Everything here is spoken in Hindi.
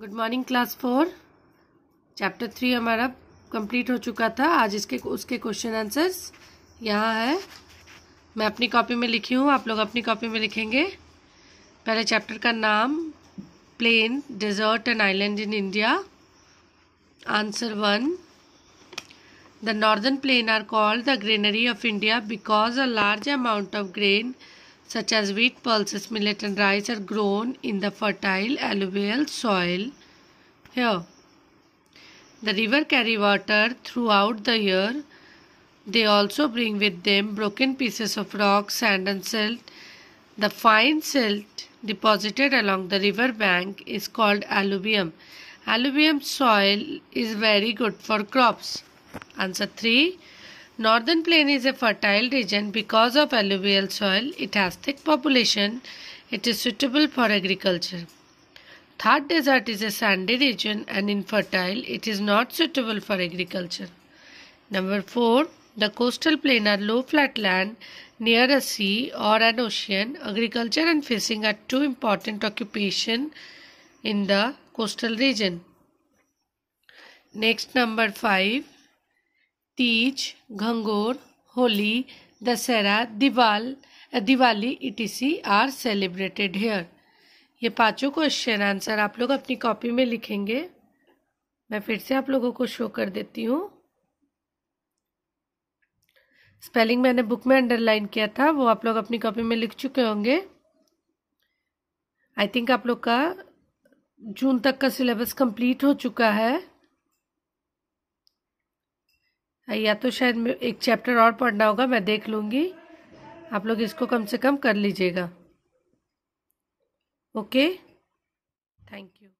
Good morning class four chapter three हमारा कंप्लीट हो चुका था आज इसके उसके क्वेश्चन आंसर्स यहाँ है मैं अपनी कॉपी में लिखी हूँ आप लोग अपनी कॉपी में लिखेंगे पहले चैप्टर का नाम plain desert and island in India answer one the northern plain are called the granary of India because a large amount of grain such as wheat, pulses, millet and rice are grown in the fertile alluvial soil here. The river carry water throughout the year. They also bring with them broken pieces of rock, sand and silt. The fine silt deposited along the river bank is called alluvium. Alluvium soil is very good for crops. Answer 3. Northern plain is a fertile region because of alluvial soil. It has thick population. It is suitable for agriculture. Thar desert is a sandy region and infertile. It is not suitable for agriculture. Number 4. The coastal plain are low flat land near a sea or an ocean. Agriculture and fishing are two important occupation in the coastal region. Next number 5. Teej Gangaur Holi Dussehra दिवाल Diwali etc are celebrated here ये पांचों क्वेश्चन आंसर आप लोग अपनी कॉपी में लिखेंगे मैं फिर से आप लोगों को शो कर देती हूँ स्पेलिंग मैंने बुक में अंडरलाइन किया था वो आप लोग अपनी कॉपी में लिख चुके होंगे आई थिंक आप लोग का जून तक का सिलेबस कंप्लीट हो चुका है या तो शायद एक चैप्टर और पढ़ना होगा मैं देख लूँगी आप लोग इसको कम से कम कर लीजिएगा ओके थैंक यू